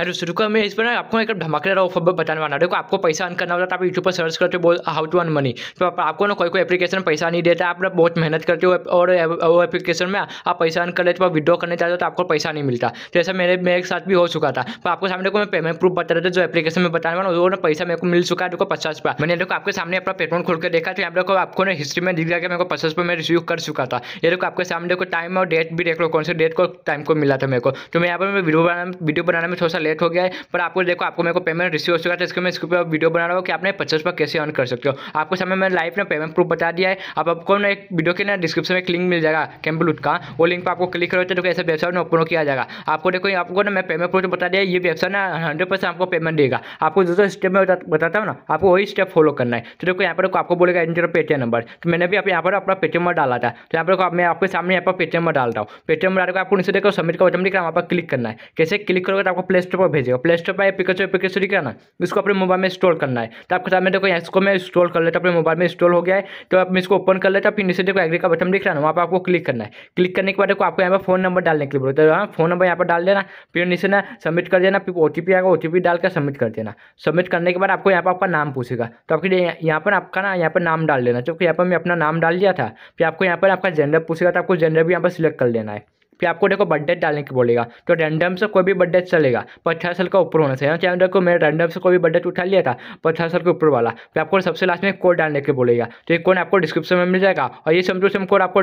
है दोस्तों रुको मैं इस पर ना आपको एक धमाकेदार ऑफर बताने वाला देखो आपको पैसा अर्न करना होता है तो आप यूट्यूब पर सर्च करते हो हाउ टू अर्न मनी तो आप, आपको ना कोई कोई एप्लीकेशन पैसा नहीं देता आप बहुत मेहनत करते हो और वो एप्लीकेशन में आप पैसा अर्न कर लेते हो विड्रॉ करने चाहते हो तो आपको पैसा नहीं मिलता तो ऐसा मेरे मेरे साथ भी हो चुका था पर आपको सामने को मैं पेमेंट प्रूफ बता रहा था जो एप्लीकेशन में बताने वाला वो ना पैसा मेरे को मिल चुका है देखो पचास रुपया मैंने देखो आपके सामने अपना पेटमेंट खोल कर देखा तो यहाँ देखो आपको ना हिस्ट्री में दिख गया कि मेरे को पचास रुपये मैं रिसीव कर चुका था ये देखो आपके सामने को टाइम और डेट भी देख लो कौन से डेट को टाइम को मिला था मेरे को तो मैं यहाँ पर वीडियो बनाने वीडियो बनाने में थोड़ा सा लेट हो गया है पर आपको देखो आपको मेरे को पेमेंट रिसीव हो चुका था तो इसके मैं इसके ऊपर वीडियो बना रहा हूँ कि आपने पचास रुपये कैसे अर्न कर सकते हो आपको समय मैंने लाइफ में पेमेंट प्रूफ बता दिया है अब आपको ना एक वीडियो के ना डिस्क्रिप्शन में लिंक मिल जाएगा कैम्पलूट का वो लिंक पर आपको क्लिक करो तो ऐसे वेबसाइट में ओपन किया जाएगा आपको देखो आपको ना मैं पेमेंट प्रूफ तो बता दिया ये वेबसाइट ना हंड्रेड आपको पेमेंट देगा आपको जो स्टेप में बताता हूँ ना आपको वही स्टेप फॉलो करना है तो देखो यहाँ पर आपको बोलेगा इंटर पेटीएम नंबर तो मैंने भी यहाँ पर अपना पेटीएम नंबर डाला था तो यहाँ पर मैं आपके सामने यहाँ पर पेटीएम नंबर डालता हूँ पेटीएम नंबर आपको नीचे देखो सबमिट का बटन दिख रहा है वहाँ पर क्लिक करना है कैसे क्लिक करोगे तो आपको प्ले स्टोर पर भेजेगा प्ले स्टोर पर पिकचर एप्लीकेशन क्या ना इसको अपने मोबाइल में इंस्टॉल करना है तो आपके सामने देखो इसको मैं इंस्टॉल कर लेता अपने मोबाइल में इंस्टॉल हो गया है तो आप इसको ओपन कर लेता फिर नीचे देखो एग्री का बटन दिख रहा है वहाँ पर आपको क्लिक करना है क्लिक करने के बाद देखो आपको यहाँ पर फोन नंबर डालने के लिए बोलते हैं फोन तो नंबर हाँ, यहाँ पर डाल देना फिर नीचे ना सबमिट कर देना फिर ओ आएगा ओ डाल कर सबमिट कर देना सबमिट करने के बाद आपको यहाँ पर आपका नाम पूछेगा तो आपके यहाँ पर आपका ना यहाँ पर नाम डाल देना क्योंकि यहाँ पर मैं अपना नाम डाल दिया था फिर आपको यहाँ पर आपका जेंडर पूछेगा तो आपको जेंडर भी यहाँ पर सिलेक्ट कर लेना है फिर आपको देखो बर्थडेट डालने की बोलेगा तो रैंडम से कोई भी बर्थडेट चलेगा पचास साल का ऊपर होना चाहिए चाहे हाँ, देखो मैं रैंडम से कोई भी बर्थडेट उठा लिया था पचास साल के ऊपर वाला फिर आपको सबसे लास्ट में कोड डालने के बोलेगा तो ये कोड आपको डिस्क्रिप्शन में मिल जाएगा और ये सेम टू सेम कोड आपको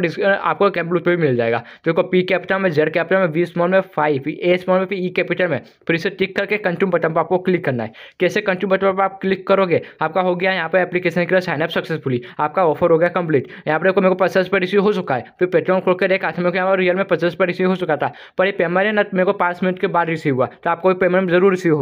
आपको कैप पर भी मिल जाएगा तो देखो पी कैपिटल में जेड कैपिटल में वी स्मॉल में फाइव ए स्मॉल में फिर ई e कैपिटल में फिर इसे टिक करके कंट्यूम बटन पर आपको क्लिक करना है कैसे कंट्यूम बटन पर आप क्लिक करोगे आपका हो गया यहाँ पर एप्लीकेशन के लिए साइनअप सक्सेसफुली आपका ऑफर हो गया कंप्लीट यहाँ पर मेरे को पचास पर रिसीव हो चुका है फिर पेट्रोल खोल के कर एक यहाँ पर रियल में पचास पर रिसीव हो चुका था पर ये पेमेंट मेरे को पाँच मिनट के बाद रिसीव हुआ तो आपको पेमेंट जरूर रिसीव हो